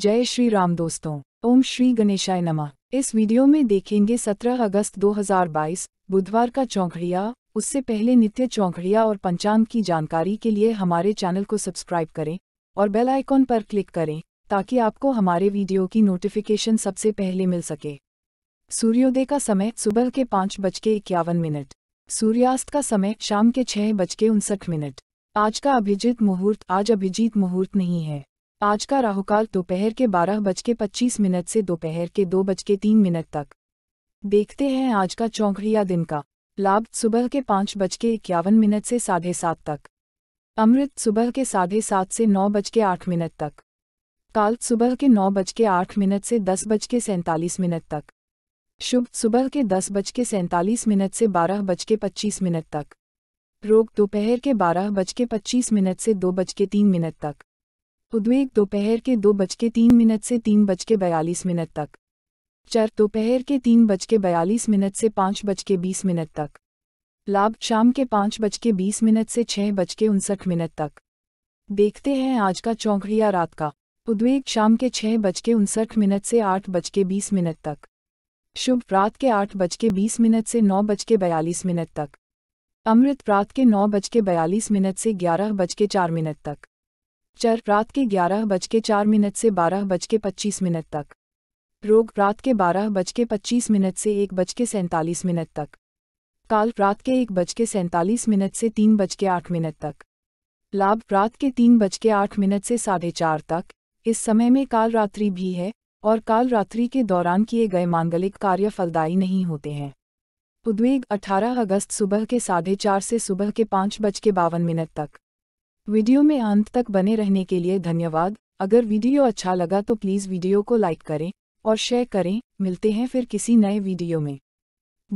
जय श्री राम दोस्तों ओम श्री गणेशाय नमः इस वीडियो में देखेंगे 17 अगस्त 2022 बुधवार का चौघड़िया उससे पहले नित्य चौघड़िया और पंचांग की जानकारी के लिए हमारे चैनल को सब्सक्राइब करें और बेल आइकॉन पर क्लिक करें ताकि आपको हमारे वीडियो की नोटिफिकेशन सबसे पहले मिल सके सूर्योदय का समय सुबह के पाँच बज के इक्यावन मिनट सूर्यास्त का समय शाम के छह बज के उनसठ मिनट आज का अभिजीत मुहूर्त आज अभिजीत मुहूर्त नहीं है आज का राहुकाल दोपहर के बारह बज के पच्चीस मिनट से दोपहर के दो बज के तीन मिनट तक देखते हैं आज का चौंकड़िया दिन का लाभ सुबह के पाँच बज के इक्यावन मिनट से साढ़े सात तक अमृत सुबह के साढ़े सात से नौ बज के आठ मिनट तक काल सुबह के नौ बज के आठ मिनट से दस बज के सैंतालीस मिनट तक शुभ सुबह के दस बज के सैंतालीस मिनट से बारह बज के पच्चीस मिनट तक रोग दोपहर के बारह बज के पच्चीस मिनट से दो बज के तीन मिनट तक उद्वेग दोपहर के दो बज के तीन मिनट से तीन बज के बयालीस मिनट तक चर दोपहर के तीन बज के बयालीस मिनट से पाँच बज के बीस मिनट तक लाभ शाम के पाँच बज के बीस मिनट से छः बज के उनसठ मिनट तक देखते हैं आज का चौंकड़िया रात का उद्वेग शाम के छः बज के उनसठ मिनट से आठ बज के बीस मिनट तक शुभ रात के आठ बज के बीस मिनट से नौ बज के बयालीस मिनट तक अमृत रात के नौ बज के बयालीस मिनट से ग्यारह बज के चार मिनट तक चर रात के ग्यारह बज के चार मिनट से बारह बज के पच्चीस मिनट तक रोग रात के बारह बज के पच्चीस मिनट से एक बज के सैंतालीस मिनट तक काल रात के एक बज के सैंतालीस मिनट से तीन बज के आठ मिनट तक लाभ रात के तीन बज के आठ मिनट से साढ़े चार तक इस समय में काल रात्रि भी है और काल रात्रि के दौरान किए गए मांगलिक कार्य फलदायी नहीं होते हैं उद्वेग 18 अगस्त सुबह के साढ़े चार से सुबह के पाँच बज के बावन मिनट तक वीडियो में अंत तक बने रहने के लिए धन्यवाद अगर वीडियो अच्छा लगा तो प्लीज़ वीडियो को लाइक करें और शेयर करें मिलते हैं फिर किसी नए वीडियो में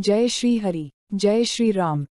जय श्री हरि जय श्री राम